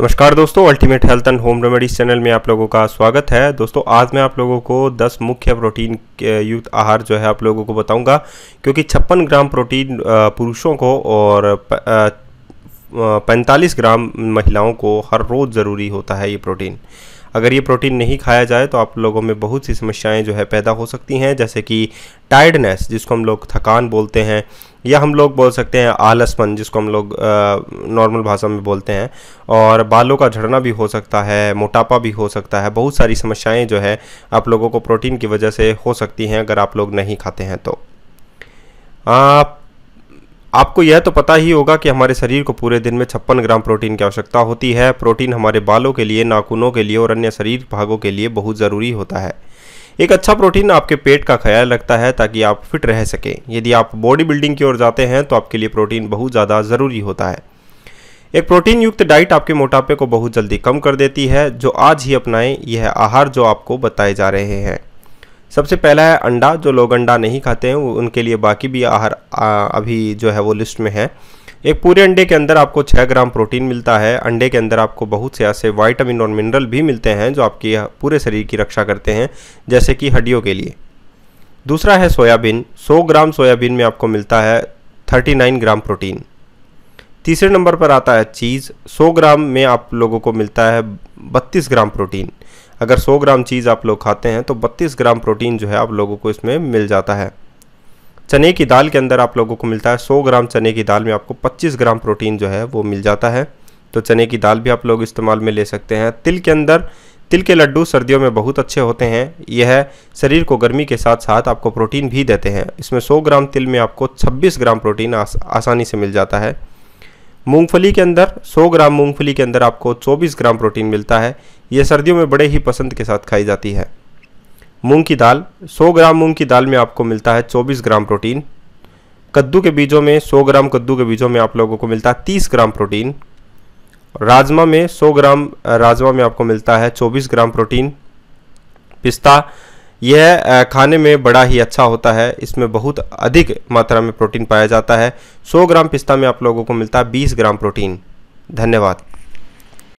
नमस्कार दोस्तों ultimate health and home remedies channel में आप लोगों का स्वागत है दोस्तों आज मैं आप लोगों को 10 मुख्य प्रोटीन युक्त आहार जो है आप लोगों को बताऊंगा क्योंकि छप्पन ग्राम प्रोटीन पुरुषों को और 45 ग्राम महिलाओं को हर रोज़ ज़रूरी होता है ये प्रोटीन अगर ये प्रोटीन नहीं खाया जाए तो आप लोगों में बहुत सी समस्याएं जो है पैदा हो सकती हैं जैसे कि टायर्डनेस जिसको हम लोग थकान बोलते हैं या हम लोग बोल सकते हैं आलसपन जिसको हम लोग नॉर्मल भाषा में बोलते हैं और बालों का झड़ना भी हो सकता है मोटापा भी हो सकता है बहुत सारी समस्याएं जो है आप लोगों को प्रोटीन की वजह से हो सकती हैं अगर आप लोग नहीं खाते हैं तो आप आपको यह तो पता ही होगा कि हमारे शरीर को पूरे दिन में छप्पन ग्राम प्रोटीन की आवश्यकता होती है प्रोटीन हमारे बालों के लिए नाखूनों के लिए और अन्य शरीर भागों के लिए बहुत ज़रूरी होता है एक अच्छा प्रोटीन आपके पेट का ख्याल रखता है ताकि आप फिट रह सकें यदि आप बॉडी बिल्डिंग की ओर जाते हैं तो आपके लिए प्रोटीन बहुत ज़्यादा ज़रूरी होता है एक प्रोटीन युक्त डाइट आपके मोटापे को बहुत जल्दी कम कर देती है जो आज ही अपनाएं यह आहार जो आपको बताए जा रहे हैं सबसे पहला है अंडा जो लोग अंडा नहीं खाते हैं उनके लिए बाकी भी आहार अभी जो है वो लिस्ट में है एक पूरे अंडे के अंदर आपको 6 ग्राम प्रोटीन मिलता है अंडे के अंदर आपको बहुत से ऐसे वाइटामिन और मिनरल भी मिलते हैं जो आपके पूरे शरीर की रक्षा करते हैं जैसे कि हड्डियों के लिए दूसरा है सोयाबीन 100 ग्राम सोयाबीन में आपको मिलता है 39 ग्राम प्रोटीन तीसरे नंबर पर आता है चीज़ 100 ग्राम में आप लोगों को मिलता है 32 ग्राम प्रोटीन अगर 100 ग्राम चीज़ आप लोग खाते हैं तो 32 ग्राम प्रोटीन जो है आप लोगों को इसमें मिल जाता है चने की दाल के अंदर आप लोगों को मिलता है 100 ग्राम चने की दाल में आपको 25 ग्राम प्रोटीन जो है वो मिल जाता है तो चने की दाल भी आप लोग इस्तेमाल में ले सकते हैं तिल के अंदर तिल के लड्डू सर्दियों में बहुत अच्छे होते हैं यह शरीर को गर्मी के साथ साथ आपको प्रोटीन भी देते हैं इसमें 100 ग्राम तिल में आपको 26 ग्राम प्रोटीन आस, आसानी से मिल जाता है मूंगफली के अंदर 100 ग्राम मूंगफली के अंदर आपको 24 ग्राम प्रोटीन मिलता है यह सर्दियों में बड़े ही पसंद के साथ खाई जाती है मूंग की दाल 100 ग्राम मूंग की दाल में आपको मिलता है 24 ग्राम प्रोटीन कद्दू के बीजों में 100 ग्राम कद्दू के बीजों में आप लोगों को मिलता है तीस ग्राम प्रोटीन राजमा में सौ ग्राम राजमा में आपको मिलता है चौबीस ग्राम प्रोटीन पिस्ता यह खाने में बड़ा ही अच्छा होता है इसमें बहुत अधिक मात्रा में प्रोटीन पाया जाता है 100 ग्राम पिस्ता में आप लोगों को मिलता है 20 ग्राम प्रोटीन धन्यवाद